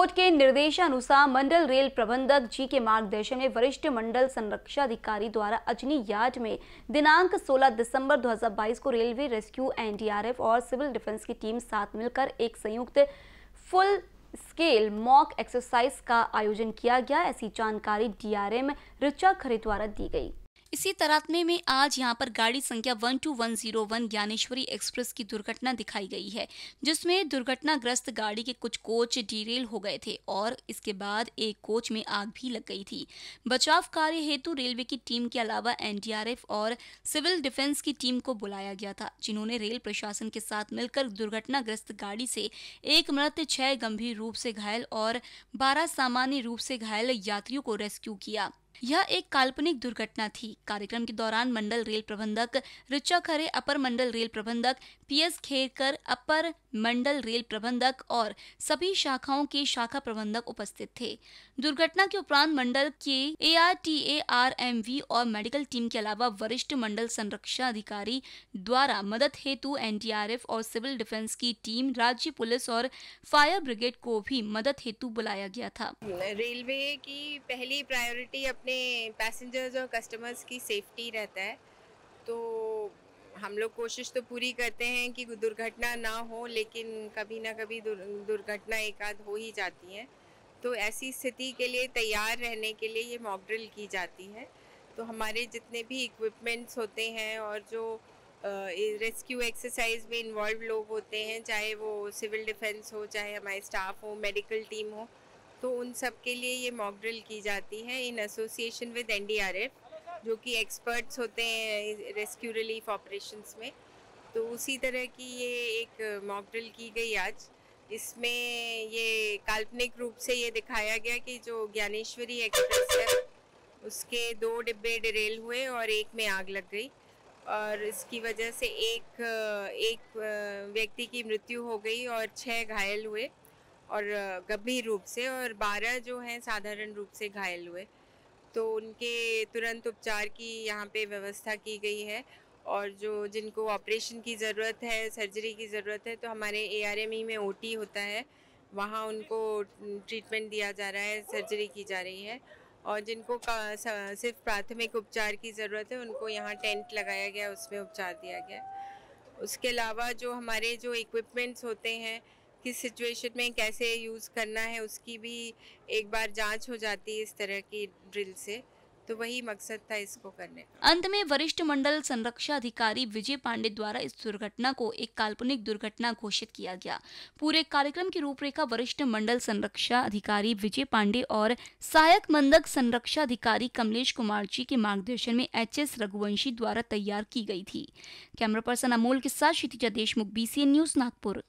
court के निर्देशानुसार मंडल रेल प्रबंधक जी के मार्गदर्शन में वरिष्ठ मंडल संरक्षा अधिकारी द्वारा अजनी यार्ड में दिनांक 16 दिसंबर 2022 को रेलवे रेस्क्यू एनडीआरएफ और सिविल डिफेंस की टीम साथ मिलकर एक संयुक्त फुल स्केल मॉक एक्सरसाइज का आयोजन किया गया ऐसी जानकारी डीआरएम ऋचा खरे द्वारा दी गई इसी तरातमे में आज यहाँ पर गाड़ी संख्या one two one zero one Gyaneshwari express की दुर्घटना दिखाई गई है जिसमें दुर्घटनाग्रस्त गाड़ी के कुछ कोच डीरेल हो गए थे और इसके बाद एक कोच में आग भी लग गई थी बचाव कार्य हेतु रेलवे की टीम के अलावा एनडीआरएफ और सिविल डिफेंस की टीम को बुलाया गया था जिन्होंने रेल प्रशासन के साथ मिलकर दुर्घटनाग्रस्त गाड़ी से एक मृत छह गंभीर रूप से घायल और बारह सामान्य रूप से घायल यात्रियों को रेस्क्यू किया यह एक काल्पनिक दुर्घटना थी कार्यक्रम के दौरान मंडल रेल प्रबंधक ऋचा खरे अपर मंडल रेल प्रबंधक पीएस खेरकर अपर मंडल रेल प्रबंधक और सभी शाखाओं के शाखा प्रबंधक उपस्थित थे दुर्घटना के उपरांत मंडल के A R T A R M V और मेडिकल टीम के अलावा वरिष्ठ मंडल संरक्षा अधिकारी द्वारा मदद हेतु एफ और सिविल डिफेंस की टीम राज्य पुलिस और फायर ब्रिगेड को भी मदद हेतु बुलाया गया था रेलवे की पहली प्रायोरिटी अपने पैसेंजर्स और कस्टमर्स की सेफ्टी रहता है तो हम लोग कोशिश तो पूरी करते हैं कि दुर्घटना ना हो लेकिन कभी ना कभी दुर्घटना एक आध हो ही जाती है तो ऐसी स्थिति के लिए तैयार रहने के लिए ये मॉकड्रिल की जाती है तो हमारे जितने भी इक्विपमेंट्स होते हैं और जो रेस्क्यू एक्सरसाइज में इन्वॉल्व लोग होते हैं चाहे वो सिविल डिफेंस हो चाहे हमारे स्टाफ हो मेडिकल टीम हो तो उन सब के लिए ये मॉक ड्रिल की जाती है इन एसोसिएशन विद एन जो कि एक्सपर्ट्स होते हैं रेस्क्यू रिलीफ ऑपरेशन में तो उसी तरह की ये एक मॉक ड्रिल की गई आज इसमें ये काल्पनिक रूप से ये दिखाया गया कि जो ज्ञानेश्वरी एक्सप्रेस है उसके दो डिब्बे डरेल हुए और एक में आग लग गई और इसकी वजह से एक एक व्यक्ति की मृत्यु हो गई और छः घायल हुए और गंभीर रूप से और बारह जो हैं साधारण रूप से घायल हुए तो उनके तुरंत उपचार की यहाँ पे व्यवस्था की गई है और जो जिनको ऑपरेशन की ज़रूरत है सर्जरी की ज़रूरत है तो हमारे ए e में ओ होता है वहाँ उनको ट्रीटमेंट दिया जा रहा है सर्जरी की जा रही है और जिनको सिर्फ प्राथमिक उपचार की ज़रूरत है उनको यहाँ टेंट लगाया गया उसमें उपचार दिया गया उसके अलावा जो हमारे जो इक्विपमेंट्स होते हैं किस सिचुएशन में कैसे यूज़ करना है उसकी भी एक बार जांच हो जाती है इस तरह की ड्रिल से तो वही मकसद था इसको करने का अंत में वरिष्ठ मंडल संरक्षा अधिकारी विजय पांडे द्वारा इस दुर्घटना को एक काल्पनिक दुर्घटना घोषित किया गया पूरे कार्यक्रम की रूपरेखा वरिष्ठ मंडल संरक्षा अधिकारी विजय पांडे और सहायक मंदक संरक्षा अधिकारी कमलेश कुमार जी के मार्गदर्शन में एच एस रघुवंशी द्वारा तैयार की गई थी कैमरा पर्सन अमोल के साथ क्षितिजा देशमुख बी न्यूज नागपुर